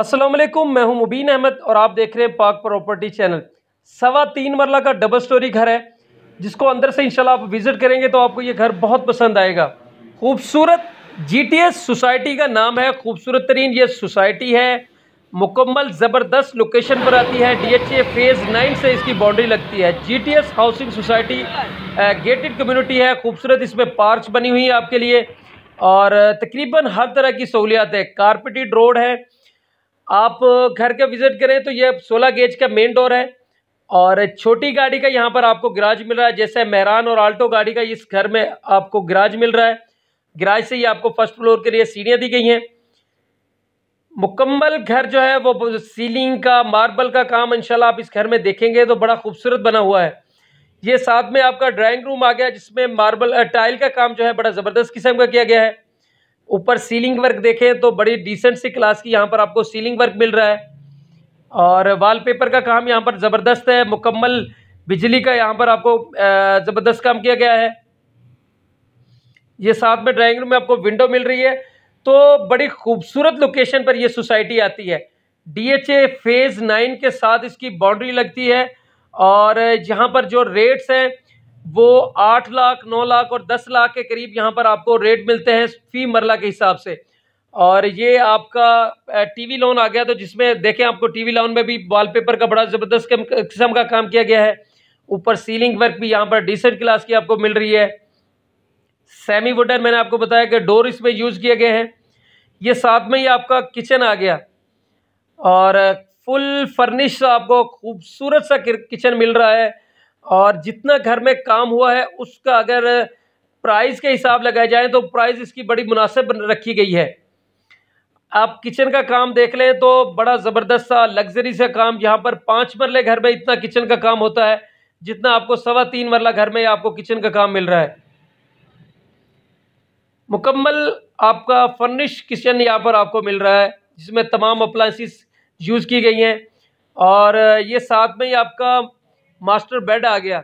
अस्सलाम वालेकुम मैं हूं मुबीन अहमद और आप देख रहे हैं पाक प्रॉपर्टी चैनल सवा तीन मरला का डबल स्टोरी घर है जिसको अंदर से इंशाल्लाह आप विज़िट करेंगे तो आपको ये घर बहुत पसंद आएगा खूबसूरत जीटीएस सोसाइटी का नाम है खूबसूरत तरीन ये सोसाइटी है मुकम्मल ज़बरदस्त लोकेशन पर आती है ए फेज़ नाइन से इसकी बाउंड्री लगती है S housing society gated community है खूबसूरत इसमें पार्क बनी हुई है आपके लिए और तकरीबन हर तरह की सहूलियात है कारपेटेड रोड है आप घर का विज़िट करें तो ये 16 गेज का मेन डोर है और छोटी गाड़ी का यहाँ पर आपको गराज मिल रहा है जैसे मेहरान और आल्टो गाड़ी का इस घर में आपको गराज मिल रहा है गराज से ही आपको फर्स्ट फ्लोर के लिए सीढ़ियाँ दी गई हैं मुकम्मल घर जो है वो सीलिंग का मार्बल का काम इनशाला आप इस घर में देखेंगे तो बड़ा खूबसूरत बना हुआ है ये साथ में आपका ड्राइंग रूम आ गया जिसमें मार्बल टाइल का काम जो है बड़ा ज़बरदस्त किस्म का किया गया है ऊपर सीलिंग वर्क देखें तो बड़ी डिसेंट सी क्लास की यहाँ पर आपको सीलिंग वर्क मिल रहा है और वॉलपेपर का काम यहाँ पर ज़बरदस्त है मुकम्मल बिजली का यहाँ पर आपको ज़बरदस्त काम किया गया है ये साथ में ड्राइंग रूम में आपको विंडो मिल रही है तो बड़ी खूबसूरत लोकेशन पर यह सोसाइटी आती है डीएचए फेज़ नाइन के साथ इसकी बाउंड्री लगती है और यहाँ पर जो रेट्स हैं वो आठ लाख नौ लाख और दस लाख के करीब यहाँ पर आपको रेट मिलते हैं फ़ी मरला के हिसाब से और ये आपका टीवी लोन आ गया तो जिसमें देखें आपको टीवी लोन में भी वॉलपेपर का बड़ा ज़बरदस्त किस्म का काम किया गया है ऊपर सीलिंग वर्क भी यहाँ पर डिसेंट क्लास की आपको मिल रही है सेमी वुडन मैंने आपको बताया कि डोर इसमें यूज़ किए गए हैं ये साथ में ही आपका किचन आ गया और फुल फर्निश आपको खूबसूरत सा किचन मिल रहा है और जितना घर में काम हुआ है उसका अगर प्राइस के हिसाब लगाए जाए तो प्राइस इसकी बड़ी मुनासिब रखी गई है आप किचन का काम देख लें तो बड़ा ज़बरदस्त सा लग्जरी सा काम यहाँ पर पाँच मरले घर में इतना किचन का काम होता है जितना आपको सवा तीन मरला घर में आपको किचन का काम मिल रहा है मुकम्मल आपका फर्निश किचन यहाँ पर आपको मिल रहा है जिसमें तमाम अप्लाइंसिस यूज़ की गई हैं और ये साथ में ही आपका मास्टर बेड आ गया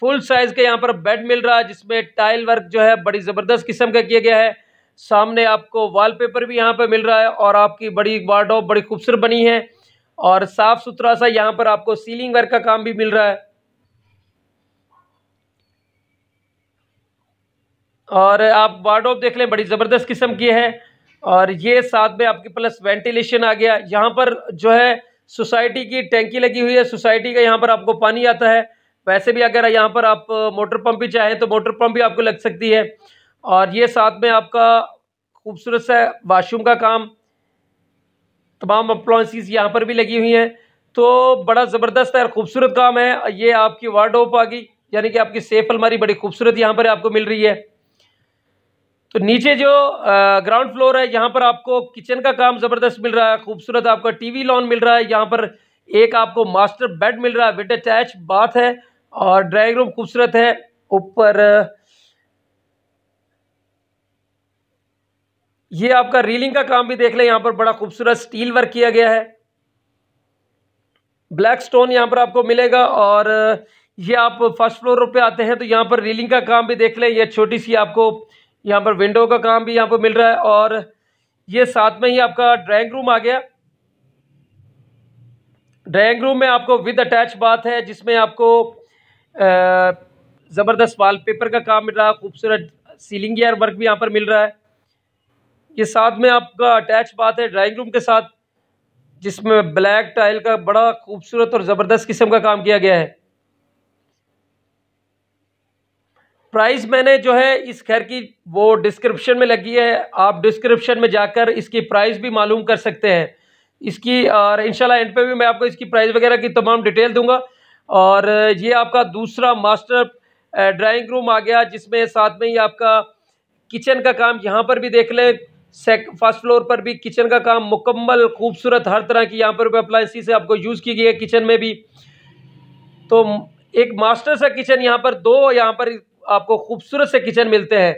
फुल साइज़ के यहाँ पर बेड मिल रहा है जिसमें टाइल वर्क जो है बड़ी ज़बरदस्त किस्म का किया गया है सामने आपको वॉलपेपर भी यहाँ पर मिल रहा है और आपकी बड़ी वार्डोब बड़ी खूबसूरत बनी है और साफ़ सुथरा सा यहाँ पर आपको सीलिंग वर्क का काम भी मिल रहा है और आप ऑफ देख लें बड़ी ज़बरदस्त किस्म की है और ये साथ में आपके प्लस वेंटिलेशन आ गया यहाँ पर जो है सोसाइटी की टैंकी लगी हुई है सोसाइटी का यहाँ पर आपको पानी आता है वैसे भी अगर यहाँ पर आप मोटर पंप भी चाहें तो मोटर पंप भी आपको लग सकती है और ये साथ में आपका खूबसूरत सा वाशरूम का काम तमाम अप्लाइंसिस यहाँ पर भी लगी हुई हैं तो बड़ा ज़बरदस्त और ख़ूबसूरत काम है ये आपकी वार्डोप आ गई यानी कि आपकी सेफ अलमारी बड़ी खूबसूरत यहाँ पर आपको मिल रही है तो नीचे जो ग्राउंड फ्लोर है यहाँ पर आपको किचन का काम ज़बरदस्त मिल रहा है खूबसूरत आपका टीवी लॉन मिल रहा है यहाँ पर एक आपको मास्टर बेड मिल रहा है विद अटैच बाथ है और ड्राइंग रूम खूबसूरत है ऊपर ये आपका रीलिंग का काम भी देख लें यहाँ पर बड़ा खूबसूरत स्टील वर्क किया गया है ब्लैक स्टोन यहाँ पर आपको मिलेगा और ये आप फर्स्ट फ्लोर पे आते हैं तो यहाँ पर रीलिंग का काम भी देख लें ये छोटी सी आपको यहाँ पर विंडो का काम भी यहाँ पर मिल रहा है और ये साथ में ही आपका ड्राइंग रूम आ गया ड्राइंग रूम में आपको विद अटैच बाथ है जिसमें आपको ज़बरदस्त वॉलपेपर का काम मिल रहा है खूबसूरत सीलिंग एयर वर्क भी यहाँ पर मिल रहा है ये साथ में आपका अटैच बाथ है ड्राइंग रूम के साथ जिसमें ब्लैक टाइल का बड़ा खूबसूरत और ज़बरदस्त किस्म का काम किया गया है प्राइस मैंने जो है इस खैर की वो डिस्क्रिप्शन में लगी है आप डिस्क्रिप्शन में जाकर इसकी प्राइस भी मालूम कर सकते हैं इसकी और इंशाल्लाह एंड पे भी मैं आपको इसकी प्राइस वगैरह की तमाम डिटेल दूंगा और ये आपका दूसरा मास्टर ड्राइंग रूम आ गया जिसमें साथ में ही आपका किचन का काम यहाँ पर भी देख लें फर्स्ट फ्लोर पर भी किचन का काम मुकम्मल खूबसूरत हर तरह की यहाँ पर भी अप्लाइंसी से आपको यूज़ की गई है किचन में भी तो एक मास्टर सा किचन यहाँ पर दो यहाँ पर आपको खूबसूरत से किचन मिलते हैं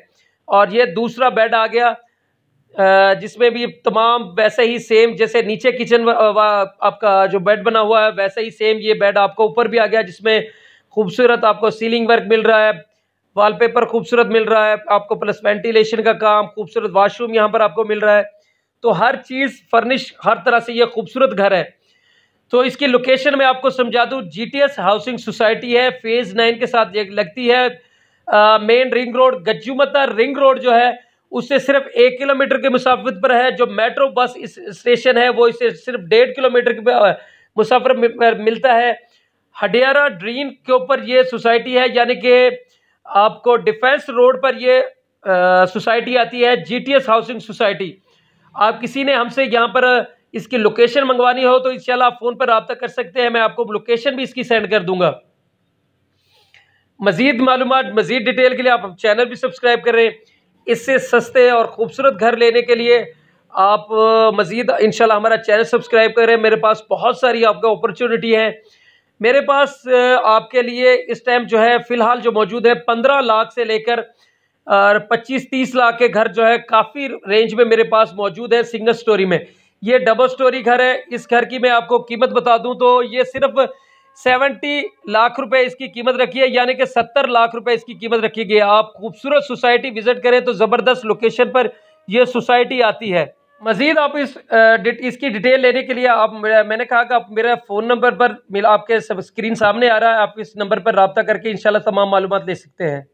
और ये दूसरा बेड आ गया जिसमें भी तमाम वैसे ही सेम जैसे नीचे किचन आपका जो बेड बना हुआ है वैसे ही सेम ये बेड आपको ऊपर भी आ गया जिसमें खूबसूरत आपको सीलिंग वर्क मिल रहा है वॉलपेपर खूबसूरत मिल रहा है आपको प्लस वेंटिलेशन का काम खूबसूरत वाशरूम यहाँ पर आपको मिल रहा है तो हर चीज़ फर्निश हर तरह से ये खूबसूरत घर है तो इसकी लोकेशन में आपको समझा दूँ जी हाउसिंग सोसाइटी है फेज़ नाइन के साथ लगती है मेन रिंग रोड गज्जूमता रिंग रोड जो है उससे सिर्फ एक किलोमीटर के मुसाफिर पर है जो मेट्रो बस इस स्टेशन है वो इससे सिर्फ डेढ़ किलोमीटर के मुसाफिर मिलता है हडियारा ड्रीन के ऊपर ये सोसाइटी है यानी कि आपको डिफेंस रोड पर ये सोसाइटी आती है जीटीएस हाउसिंग सोसाइटी आप किसी ने हमसे यहाँ पर इसकी लोकेशन मंगवानी हो तो इन आप फ़ोन पर रबता कर सकते हैं मैं आपको लोकेशन भी इसकी सेंड कर दूंगा मज़ीद मालूम मज़ीद डिटेल के लिए आप चैनल भी सब्सक्राइब करें इससे सस्ते और ख़ूबसूरत घर लेने के लिए आप मज़ीद इन हमारा चैनल सब्सक्राइब करें मेरे पास बहुत सारी आपका अपॉर्चुनिटी है मेरे पास आपके लिए इस टाइम जो है फ़िलहाल जो मौजूद है पंद्रह लाख से लेकर और पच्चीस तीस लाख के घर जो है काफ़ी रेंज में मेरे पास मौजूद है सिंगल स्टोरी में ये डबल स्टोरी घर है इस घर की मैं आपको कीमत बता दूं तो ये सिर्फ़ सेवेंटी लाख रुपए इसकी कीमत रखी है यानी कि सत्तर लाख रुपए इसकी कीमत रखी गई है आप खूबसूरत सोसाइटी विजिट करें तो ज़बरदस्त लोकेशन पर यह सोसाइटी आती है मज़ीद आप इस डिट, इसकी डिटेल लेने के लिए आप मैंने कहा कि आप मेरा फ़ोन नंबर पर आपके स्क्रीन सामने आ रहा है आप इस नंबर पर रबता करके इन तमाम मालूम ले सकते हैं